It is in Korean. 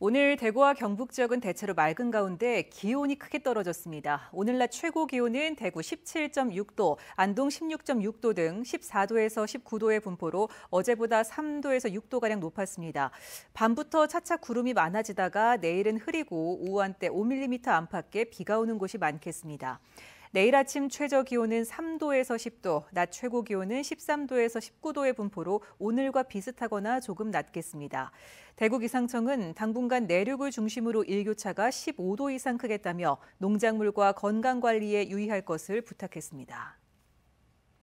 오늘 대구와 경북 지역은 대체로 맑은 가운데 기온이 크게 떨어졌습니다. 오늘 낮 최고 기온은 대구 17.6도, 안동 16.6도 등 14도에서 19도의 분포로 어제보다 3도에서 6도가량 높았습니다. 밤부터 차차 구름이 많아지다가 내일은 흐리고 오후 한때 5mm 안팎의 비가 오는 곳이 많겠습니다. 내일 아침 최저 기온은 3도에서 10도, 낮 최고 기온은 13도에서 19도의 분포로 오늘과 비슷하거나 조금 낮겠습니다. 대구 기상청은 당분간 내륙을 중심으로 일교차가 15도 이상 크겠다며 농작물과 건강 관리에 유의할 것을 부탁했습니다.